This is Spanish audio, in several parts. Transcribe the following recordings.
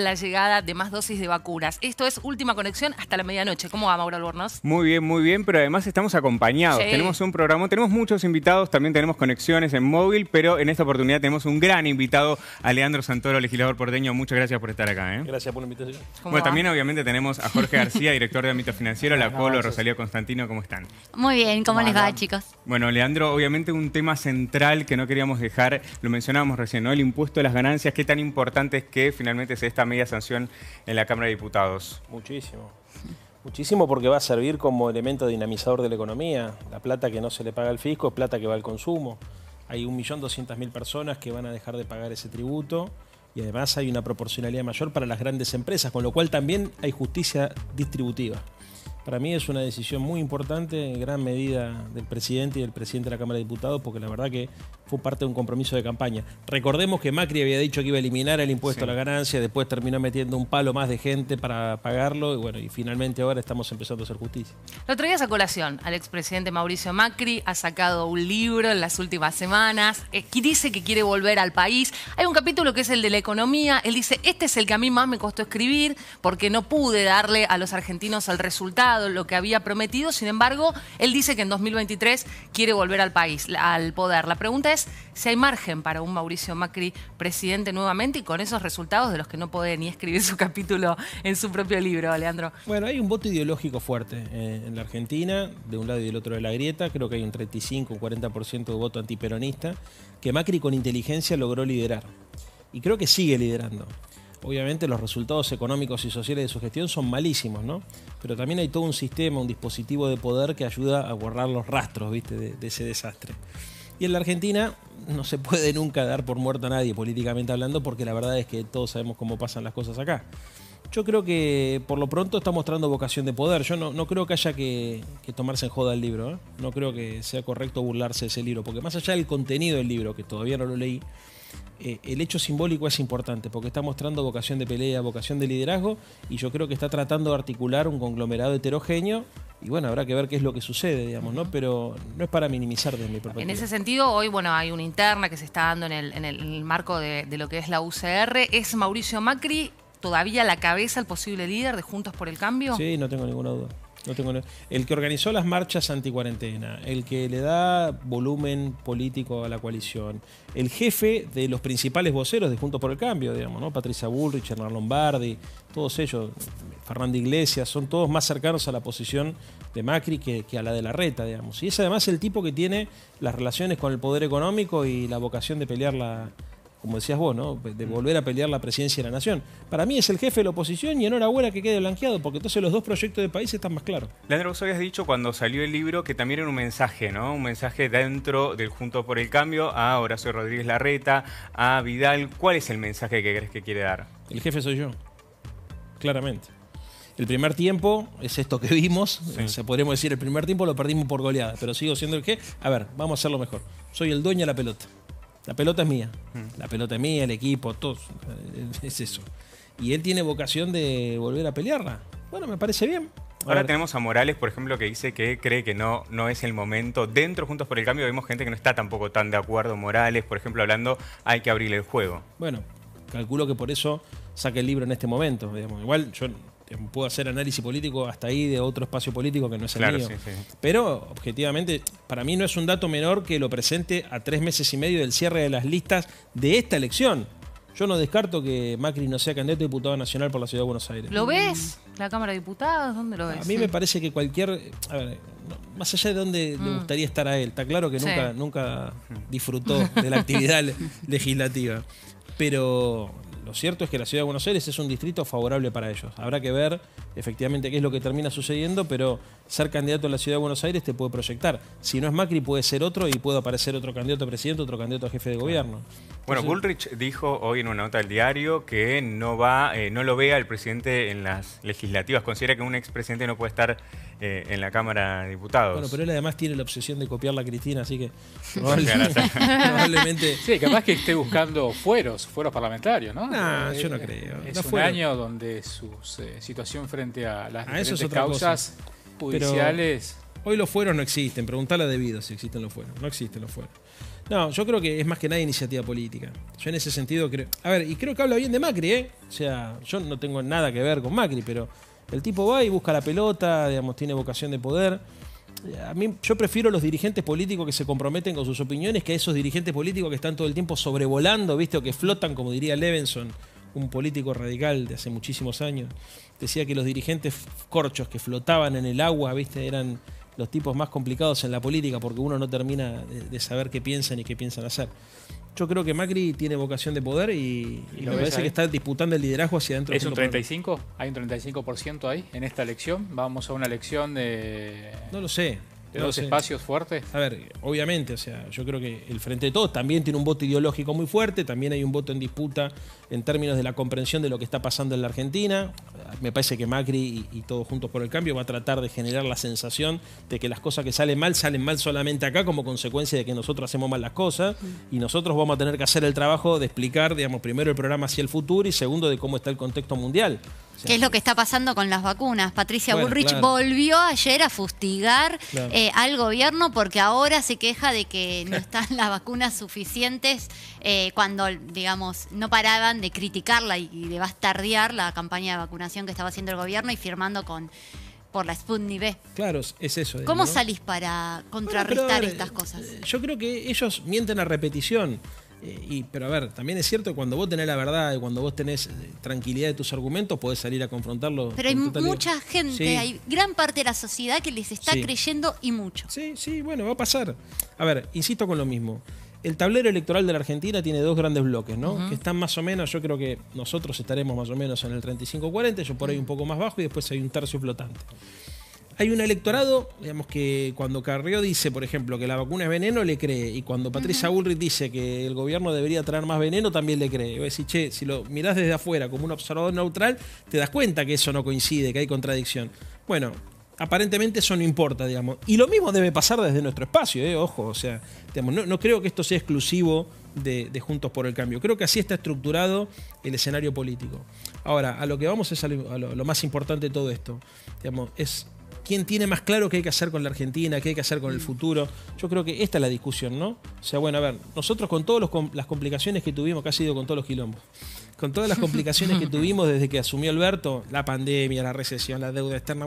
la llegada de más dosis de vacunas. Esto es Última Conexión hasta la medianoche. ¿Cómo va, Mauro Albornoz? Muy bien, muy bien, pero además estamos acompañados. Tenemos un programa, tenemos muchos invitados, también tenemos conexiones en móvil, pero en esta oportunidad tenemos un gran invitado, a Leandro Santoro, legislador porteño. Muchas gracias por estar acá. ¿eh? Gracias por la invitación. Bueno, también obviamente tenemos a Jorge García, director de Ámbito Financiero, La Polo, Rosalía Constantino, ¿cómo están? Muy bien, ¿cómo, les va, chicos? Bueno, Leandro, obviamente un tema central que no queríamos dejar, lo mencionábamos recién, ¿no? El impuesto a las ganancias, qué tan importante es que finalmente se esta media sanción en la Cámara de Diputados. Muchísimo. Muchísimo porque va a servir como elemento dinamizador de la economía. La plata que no se le paga al fisco es plata que va al consumo. Hay 1.200.000 personas que van a dejar de pagar ese tributo y además hay una proporcionalidad mayor para las grandes empresas, con lo cual también hay justicia distributiva. Para mí es una decisión muy importante, en gran medida del presidente y del presidente de la Cámara de Diputados, porque la verdad que fue parte de un compromiso de campaña. Recordemos que Macri había dicho que iba a eliminar el impuesto a la ganancia, después terminó metiendo un palo más de gente para pagarlo, y bueno, y finalmente ahora estamos empezando a hacer justicia. Lo otro a colación al expresidente Mauricio Macri, ha sacado un libro en las últimas semanas, eh, dice que quiere volver al país. Hay un capítulo que es el de la economía, él dice, este es el que a mí más me costó escribir, porque no pude darle a los argentinos el resultado lo que había prometido, sin embargo, él dice que en 2023 quiere volver al país, al poder. La pregunta es si hay margen para un Mauricio Macri presidente nuevamente y con esos resultados de los que no puede ni escribir su capítulo en su propio libro, Alejandro. Bueno, hay un voto ideológico fuerte eh, en la Argentina, de un lado y del otro de la grieta, creo que hay un 35 o 40% de voto antiperonista, que Macri con inteligencia logró liderar. Y creo que sigue liderando obviamente los resultados económicos y sociales de su gestión son malísimos, ¿no? Pero también hay todo un sistema, un dispositivo de poder que ayuda a borrar los rastros, ¿viste? De, ese desastre. Y en la Argentina no se puede nunca dar por muerto a nadie, políticamente hablando, porque la verdad es que todos sabemos cómo pasan las cosas acá. Yo creo que por lo pronto está mostrando vocación de poder. Yo no, no creo que haya que, tomarse en joda el libro. ¿eh? No creo que sea correcto burlarse de ese libro. Porque más allá del contenido del libro, que todavía no lo leí, eh, el hecho simbólico es importante porque está mostrando vocación de pelea, vocación de liderazgo y yo creo que está tratando de articular un conglomerado heterogéneo y bueno, habrá que ver qué es lo que sucede, digamos, ¿no? Pero no es para minimizar desde mi perspectiva. En ese sentido, hoy, bueno, hay una interna que se está dando en el, marco de, de lo que es la UCR. Es Mauricio Macri todavía la cabeza, el posible líder de Juntos por el Cambio? Sí, no tengo ninguna duda. No tengo el que organizó las marchas anti cuarentena el que le da volumen político a la coalición, el jefe de los principales voceros de Juntos por el Cambio, digamos, ¿no? Patricia Bullrich, Hernán Lombardi, todos ellos, Fernando Iglesias, son todos más cercanos a la posición de Macri que, que a la de la reta, digamos. Y es además el tipo que tiene las relaciones con el poder económico y la vocación de pelear la, como decías vos, ¿no? de mm. volver a pelear la presidencia de la nación. Para mí es el jefe de la oposición y enhorabuena que quede blanqueado, porque entonces los dos proyectos de país están más claros. Leandro, vos habías dicho cuando salió el libro que también era un mensaje, ¿no? Un mensaje dentro del Junto por el Cambio a Horacio Rodríguez Larreta, a Vidal. ¿Cuál es el mensaje que crees que quiere dar? El jefe soy yo, claramente. El primer tiempo es esto que vimos, eh, se podríamos decir, el primer tiempo lo perdimos por goleada, pero sigo siendo el jefe a ver, vamos a hacerlo mejor. Soy el dueño de la pelota. La pelota es mía. La pelota es mía, el equipo, todo. Es eso. Y él tiene vocación de volver a pelearla. Bueno, me parece bien. Ahora tenemos a Morales, por ejemplo, que dice que cree que no, no es el momento. Dentro, Juntos por el Cambio, vemos gente que no está tampoco tan de acuerdo. Morales, por ejemplo, hablando, hay que abrirle el juego. Bueno, calculo que por eso saque el libro en este momento. Igual yo eh, puedo hacer análisis político hasta ahí de otro espacio político que no es el mío. Pero objetivamente, para mí no es un dato menor que lo presente a tres meses y medio del cierre de las listas de esta elección. Yo no descarto que Macri no sea candidato a diputado nacional por la Ciudad de Buenos Aires. ¿Lo ves? ¿La Cámara de Diputados? ¿Dónde lo ves? A mí me parece que cualquier... A ver, más allá de dónde le mm. gustaría estar a él, está claro que nunca, nunca disfrutó de la actividad legislativa. Pero lo cierto es que la ciudad de Buenos Aires es un distrito favorable para ellos. Habrá que ver efectivamente qué es lo que termina sucediendo, pero ser candidato a la ciudad de Buenos Aires te puede proyectar. Si no es Macri, puede ser otro y puede aparecer otro candidato a presidente, otro candidato a jefe de gobierno. bueno, Bullrich dijo hoy en una nota del diario que no, va, eh, no lo vea el presidente en las legislativas. Considera que un expresidente no puede estar eh, en la Cámara de Diputados. Bueno, pero él además tiene la obsesión de copiar a Cristina, así que Sí, capaz que esté buscando fueros, fueros parlamentarios, ¿no? No, eh, yo no creo. Es fue un año donde su eh, situación frente a las ah, causas judiciales. hoy los fueros no existen. Preguntale a Debido si existen los fueros. No existen los fueros. No, yo creo que es más que nada iniciativa política. Yo en ese sentido creo. A ver, y creo que habla bien de Macri, ¿eh? O sea, yo no tengo nada que ver con Macri, pero el tipo va y busca la pelota, digamos, tiene vocación de poder. Eh, a mí, yo prefiero los dirigentes políticos que se comprometen con sus opiniones que esos dirigentes políticos que están todo el tiempo sobrevolando, ¿viste? O que flotan, como diría Levenson, un político radical de hace muchísimos años. Decía que los dirigentes corchos que flotaban en el agua, ¿viste? Eran los tipos más complicados en la política porque uno no termina de saber qué piensan y qué piensan hacer. Yo creo que Macri tiene vocación de poder y, lo me parece que está disputando el liderazgo hacia adentro. ¿Es un 35? ¿Hay un 35% ahí en esta elección? ¿Vamos a una elección de.? No lo sé dos espacios fuertes. A ver, obviamente, o sea, yo creo que el Frente de Todos también tiene un voto ideológico muy fuerte, también hay un voto en disputa en términos de la comprensión de lo que está pasando en la Argentina. Me parece que Macri y, y todos juntos por el cambio va a tratar de generar la sensación de que las cosas que salen mal salen mal solamente acá como consecuencia de que nosotros hacemos mal las cosas y nosotros vamos a tener que hacer el trabajo de explicar, digamos, primero el programa hacia el futuro y segundo de cómo está el contexto mundial. ¿Qué es lo que está pasando con las vacunas? Patricia Bullrich volvió ayer a fustigar eh, al gobierno porque ahora se queja de que no están las vacunas suficientes eh, cuando, digamos, no paraban de criticarla y, de bastardear la campaña de vacunación que estaba haciendo el gobierno y firmando con por la Sputnik B. Claro, es eso. ¿Cómo salís para contrarrestar estas cosas? Eh, yo creo que ellos mienten a repetición. Eh, pero a ver, también es cierto que cuando vos tenés la verdad y cuando vos tenés eh, tranquilidad de tus argumentos, podés salir a confrontarlo Pero hay mucha gente, hay gran parte de la sociedad que les está creyendo y mucho. Sí, sí, bueno, va a pasar. A ver, insisto con lo mismo. El tablero electoral de la Argentina tiene dos grandes bloques, ¿no? Que están más o menos, yo creo que nosotros estaremos más o menos en el 35-40, yo por ahí un poco más bajo y después hay un tercio flotante hay un electorado, digamos que cuando Carrió dice, por ejemplo, que la vacuna es veneno, le cree. Y cuando Patricia Bullrich dice que el gobierno debería traer más veneno, también le cree. Yo decir, che, si lo mirás desde afuera como un observador neutral, te das cuenta que eso no coincide, que hay contradicción. Bueno, aparentemente eso no importa, digamos. Y lo mismo debe pasar desde nuestro espacio, eh, ojo, o sea, no, creo que esto sea exclusivo de, Juntos por el Cambio. Creo que así está estructurado el escenario político. Ahora, a lo que vamos es a lo, lo más importante de todo esto, digamos, es quién tiene más claro qué hay que hacer con la Argentina, qué hay que hacer con el mm. futuro. Yo creo que esta es la discusión, ¿no? O sea, bueno, a ver, nosotros con todas las complicaciones que tuvimos, que ha sido con todos los quilombos, con todas las complicaciones que tuvimos desde que asumió Alberto, la pandemia, la recesión, la deuda externa,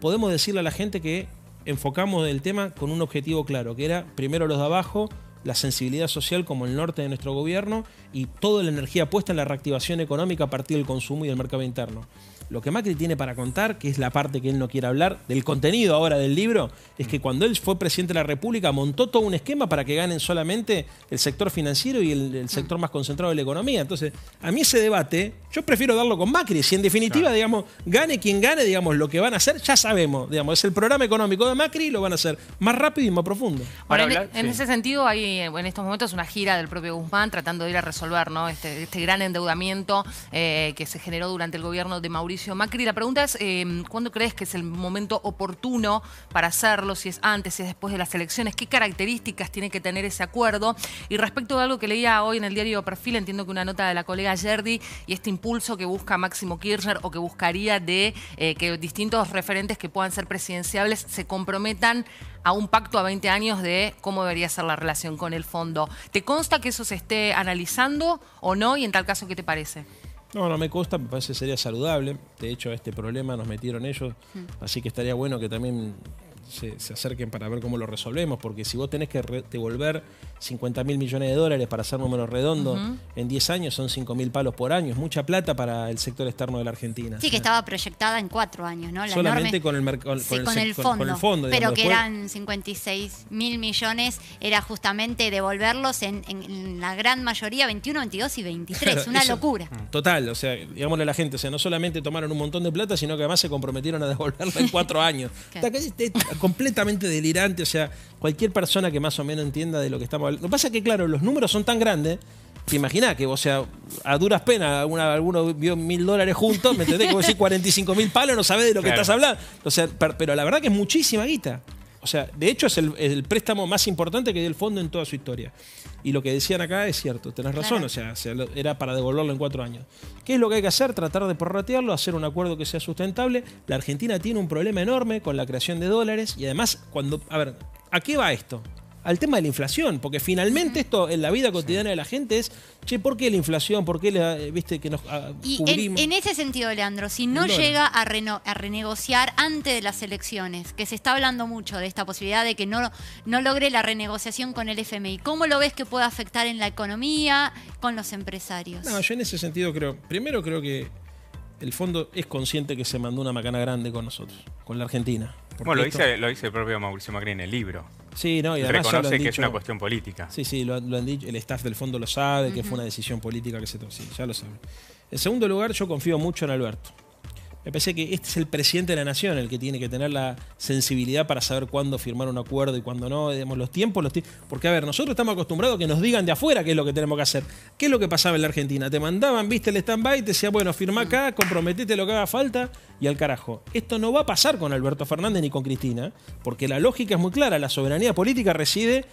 podemos decirle a la gente que enfocamos el tema con un objetivo claro, que era primero los de abajo, la sensibilidad social como el norte de nuestro gobierno y toda la energía puesta en la reactivación económica a partir del consumo y del mercado interno lo que Macri tiene para contar, que es la parte que él no quiere hablar, del contenido ahora del libro, es que cuando él fue presidente de la República montó todo un esquema para que ganen solamente el sector financiero y el, sector más concentrado de la economía. Entonces, a mí ese debate, yo prefiero darlo con Macri. Si en definitiva, digamos, gane quien gane, digamos, lo que van a hacer, ya sabemos. Digamos, es el programa económico de Macri y lo van a hacer más rápido y más profundo. Ahora, en, e-, ese sentido, hay eh, en estos momentos una gira del propio Guzmán tratando de ir a resolver ¿no? este, este gran endeudamiento eh, que se generó durante el gobierno de Mauricio Macri. La pregunta es, eh, ¿cuándo crees que es el momento oportuno para hacerlo? Si es antes, si es después de las elecciones, ¿qué características tiene que tener ese acuerdo? Y respecto a algo que leía hoy en el diario Perfil, entiendo que una nota de la colega Yerdi y este impulso que busca Máximo Kirchner o que buscaría de eh, que distintos referentes que puedan ser presidenciables se comprometan a un pacto a 20 años de cómo debería ser la relación con el fondo. ¿Te consta que eso se esté analizando o no? Y en tal caso, ¿qué te parece? No, no me cuesta, me parece que sería saludable. De hecho, a este problema nos metieron ellos, mm. así que estaría bueno que también se, se, acerquen para ver cómo lo resolvemos, porque si vos tenés que devolver 50 mil millones de dólares, para hacer números redondos, en 10 años son 5 mil palos por año. Es mucha plata para el sector externo de la Argentina. Sí, que estaba proyectada en 4 años, ¿no? Solamente con, el con, fondo. Pero que eran 56 mil millones, era justamente devolverlos en, la gran mayoría, 21, 22 y 23. Una locura. Mm, total, o sea, digámosle a la gente, o sea, no solamente tomaron un montón de plata, sino que además se comprometieron a devolverla en 4 años. Está, completamente delirante, o sea, cualquier persona que más o menos entienda de lo que estamos lo que pasa es que, claro, los números son tan grandes que imagina que, o sea, a duras penas, alguna, alguno vio mil dólares juntos, ¿me entendés? Como decir 45 mil palos, no sabés de lo que estás hablando. O sea, pero la verdad que es muchísima guita. O sea, de hecho es el, préstamo más importante que dio el fondo en toda su historia. Y lo que decían acá es cierto, tenés razón, o sea, era para devolverlo en cuatro años. ¿Qué es lo que hay que hacer? Tratar de prorratearlo, hacer un acuerdo que sea sustentable. La Argentina tiene un problema enorme con la creación de dólares y además, cuando. A ver, ¿a qué va esto? al tema de la inflación, porque finalmente esto en la vida cotidiana de la gente es, che, ¿por qué la inflación? ¿Por qué la, viste, que nos ah, y en, ese sentido, Leandro, si no llega a, a, renegociar antes de las elecciones, que se está hablando mucho de esta posibilidad de que no, no logre la renegociación con el FMI, ¿cómo lo ves que puede afectar en la economía, con los empresarios? No, yo en ese sentido creo, primero creo que el fondo es consciente que se mandó una macana grande con nosotros, con la Argentina. Bueno, lo dice, lo dice el propio Mauricio Macri en el libro. Sí, reconoce que es una cuestión política. Sí, sí, lo, han dicho, el staff del fondo lo sabe, que fue una decisión política que se tomó, ya lo saben. En segundo lugar, yo confío mucho en Alberto. Me pensé que este es el presidente de la nación el que tiene que tener la sensibilidad para saber cuándo firmar un acuerdo y cuándo no, digamos, los tiempos, los Porque, a ver, nosotros estamos acostumbrados a que nos digan de afuera qué es lo que tenemos que hacer. ¿Qué es lo que pasaba en la Argentina? Te mandaban, viste el stand-by, te decía, bueno, firma acá, comprometete lo que haga falta y al carajo. Esto no va a pasar con Alberto Fernández ni con Cristina, porque la lógica es muy clara, la soberanía política reside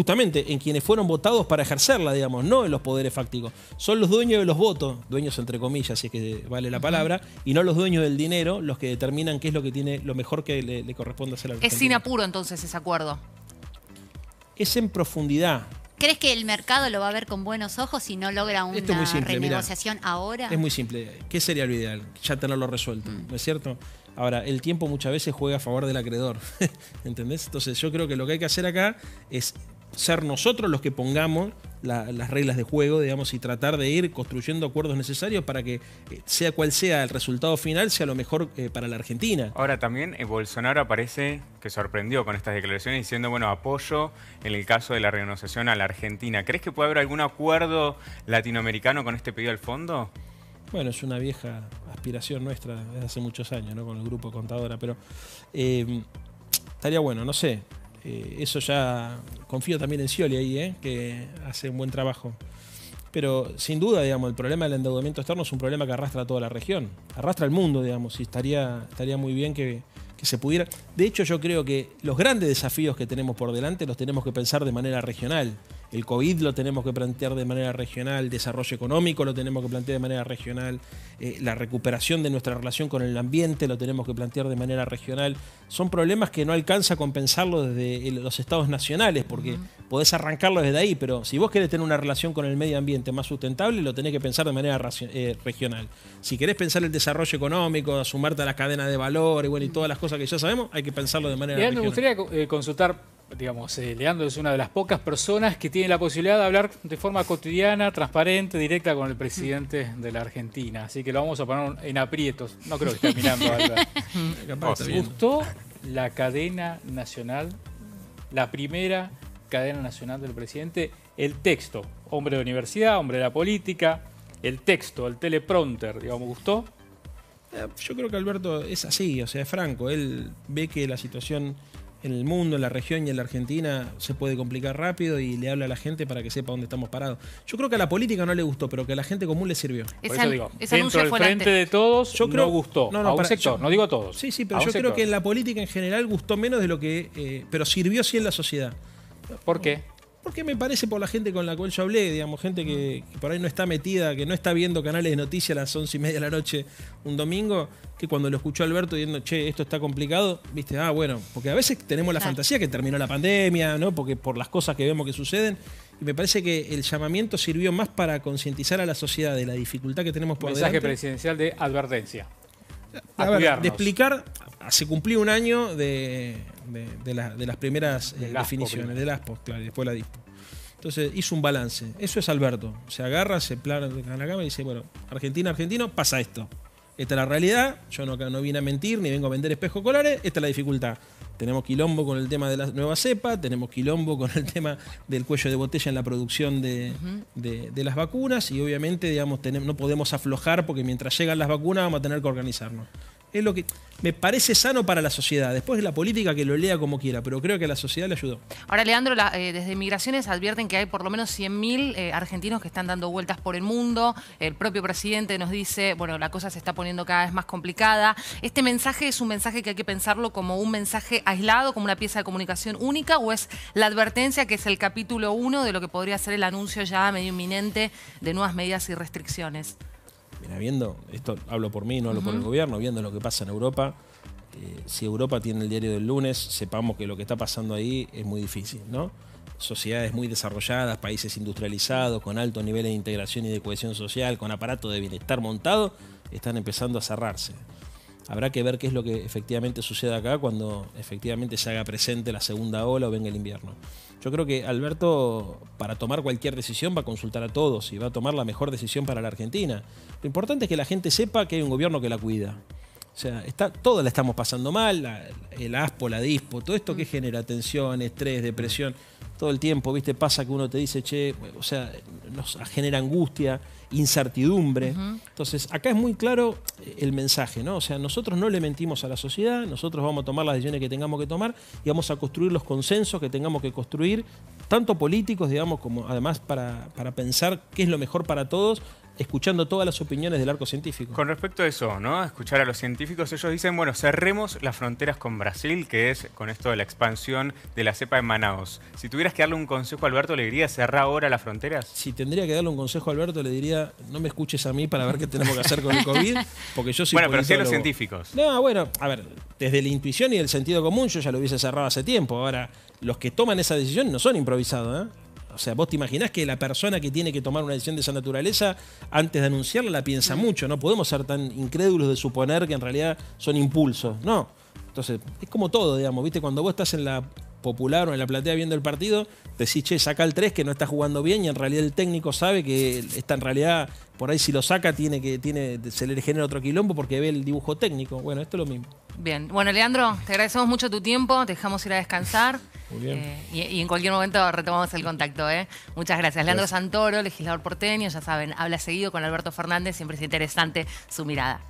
justamente en quienes fueron votados para ejercerla, digamos, no en los poderes fácticos. Son los dueños de los votos, dueños entre comillas, si es que vale la palabra, y no los dueños del dinero los que determinan qué es lo que tiene, lo mejor que le, corresponde hacer al Es sin apuro entonces ese acuerdo. Es en profundidad. ¿Crees que el mercado lo va a ver con buenos ojos si no logra una renegociación ahora? Es muy simple. ¿Qué sería lo ideal? Ya tenerlo resuelto, mm. ¿no es cierto? Ahora, el tiempo muchas veces juega a favor del acreedor, ¿entendés? Entonces yo creo que lo que hay que hacer acá es ser nosotros los que pongamos las reglas de juego, digamos, y tratar de ir construyendo acuerdos necesarios para que, eh, sea cual sea el resultado final, sea lo mejor eh, para la Argentina. Ahora también eh, Bolsonaro parece que sorprendió con estas declaraciones diciendo, bueno, apoyo en el caso de la renegociación a la Argentina. ¿Crees que puede haber algún acuerdo latinoamericano con este pedido al fondo? Bueno, es una vieja aspiración nuestra desde hace muchos años, ¿no? Con el grupo Contadora, pero estaría bueno, no sé. Eh, eso ya confío también en Scioli ahí, eh, que hace un buen trabajo. Pero sin duda, digamos, el problema del endeudamiento externo es un problema que arrastra a toda la región, arrastra al mundo, digamos, y estaría, estaría muy bien que, que se pudiera. De hecho, yo creo que los grandes desafíos que tenemos por delante los tenemos que pensar de manera regional. El COVID lo tenemos que plantear de manera regional, el desarrollo económico lo tenemos que plantear de manera regional, eh, la recuperación de nuestra relación con el ambiente lo tenemos que plantear de manera regional. Son problemas que no alcanza a compensarlo desde eh, los estados nacionales, porque podés arrancarlo desde ahí, pero si vos querés tener una relación con el medio ambiente más sustentable, lo tenés que pensar de manera eh, regional. Si querés pensar el desarrollo económico, sumarte a la cadena de valor y, bueno, y todas las cosas que ya sabemos, hay que pensarlo de manera regional. regional. Me gustaría consultar digamos, eh, Leandro es una de las pocas personas que tiene la posibilidad de hablar de forma cotidiana, transparente, directa con el presidente de la Argentina. Así que lo vamos a poner en aprietos. No creo que esté mirando. gustó oh, la cadena nacional, la primera cadena nacional del presidente? El texto, hombre de universidad, hombre de la política, el texto, el teleprompter, digamos, ¿gustó? Eh, yo creo que Alberto es así, o sea, es franco. Él ve que la situación en el mundo, en la región y en la Argentina se puede complicar rápido y le habla a la gente para que sepa dónde estamos parados. Yo creo que a la política no le gustó, pero que a la gente común le sirvió. Por eso digo, es dentro del frente de todos yo creo, no gustó. No, no, a no digo a todos. Sí, sí, pero yo creo que en la política en general gustó menos de lo que... Eh, pero sirvió sí en la sociedad. ¿Por qué? Porque me parece por la gente con la cual yo hablé, digamos, gente que, por ahí no está metida, que no está viendo canales de noticias a las once y media de la noche un domingo, que cuando lo escuchó Alberto diciendo, che, esto está complicado, viste, ah, bueno, porque a veces tenemos la fantasía que terminó la pandemia, ¿no? Porque por las cosas que vemos que suceden, y me parece que el llamamiento sirvió más para concientizar a la sociedad de la dificultad que tenemos por Mensaje presidencial de advertencia. A ver, de explicar, se cumplió un año de, de, las primeras eh, definiciones, de las post, claro, y después la DISPO. Entonces hizo un balance. Eso es Alberto. Se agarra, se plana la cama y dice, bueno, Argentina, argentino, pasa esto. Esta es la realidad. Yo no, no vine a mentir ni vengo a vender espejos colores, Esta es la dificultad. Tenemos quilombo con el tema de la nueva cepa, tenemos quilombo con el tema del cuello de botella en la producción de, las vacunas y obviamente digamos, no podemos aflojar porque mientras llegan las vacunas vamos a tener que organizarnos. Es lo que me parece sano para la sociedad. Después es la política que lo lea como quiera, pero creo que la sociedad le ayudó. Ahora, Leandro, eh, desde Migraciones advierten que hay por lo menos 100.000 eh, argentinos que están dando vueltas por el mundo. El propio presidente nos dice, bueno, la cosa se está poniendo cada vez más complicada. Este mensaje es un mensaje que hay que pensarlo como un mensaje aislado, como una pieza de comunicación única, o es la advertencia que es el capítulo 1 de lo que podría ser el anuncio ya medio inminente de nuevas medidas y restricciones viendo, esto hablo por mí, no hablo por el gobierno, viendo lo que pasa en Europa, eh, si Europa tiene el diario del lunes, sepamos que lo que está pasando ahí es muy difícil, ¿no? Sociedades muy desarrolladas, países industrializados, con altos niveles de integración y de cohesión social, con aparato de bienestar montado, están empezando a cerrarse. Habrá que ver qué es lo que efectivamente sucede acá cuando efectivamente se haga presente la segunda ola o venga el invierno. Yo creo que Alberto, para tomar cualquier decisión, va a consultar a todos y va a tomar la mejor decisión para la Argentina. Lo importante es que la gente sepa que hay un gobierno que la cuida. O sea, está, todos la estamos pasando mal, el aspo, la dispo, todo esto que mm. genera tensión, estrés, mm. depresión, todo el tiempo, ¿viste? Pasa que uno te dice, che, o sea, nos genera angustia, incertidumbre. Entonces, acá es muy claro eh, el mensaje, ¿no? O sea, nosotros no le mentimos a la sociedad, nosotros vamos a tomar las decisiones que tengamos que tomar y vamos a construir los consensos que tengamos que construir, tanto políticos, digamos, como además para, para pensar qué es lo mejor para todos escuchando todas las opiniones del arco científico. Con respecto a eso, ¿no? Escuchar a los científicos, ellos dicen, bueno, cerremos las fronteras con Brasil, que es con esto de la expansión de la cepa de Manaus. Si tuvieras que darle un consejo a Alberto, ¿le diría cerrar ahora las fronteras? Si tendría que darle un consejo a Alberto, le diría, no me escuches a mí para ver qué tenemos que hacer con el COVID, porque yo soy Bueno, pero sí a los científicos. No, bueno, a ver, desde la intuición y el sentido común yo ya lo hubiese cerrado hace tiempo. Ahora, los que toman esa decisión no son improvisados, ¿eh? O sea, vos te imaginás que la persona que tiene que tomar una decisión de esa naturaleza, antes de anunciarla, la piensa mucho. No podemos ser tan incrédulos de suponer que en realidad son impulsos. No. Entonces, es como todo, digamos, ¿viste? Cuando vos estás en la popular o en la platea viendo el partido, te decís, che, saca el 3 que no está jugando bien y en realidad el técnico sabe que está en realidad, por ahí si lo saca tiene que, tiene, se le genera otro quilombo porque ve el dibujo técnico. Bueno, esto es lo mismo. Bien, bueno, Leandro, te agradecemos mucho tu tiempo, te dejamos ir a descansar. Muy bien. Eh, y, en cualquier momento retomamos el contacto. ¿eh? Muchas gracias. Leandro Santoro, legislador porteño, ya saben, habla seguido con Alberto Fernández, siempre es interesante su mirada.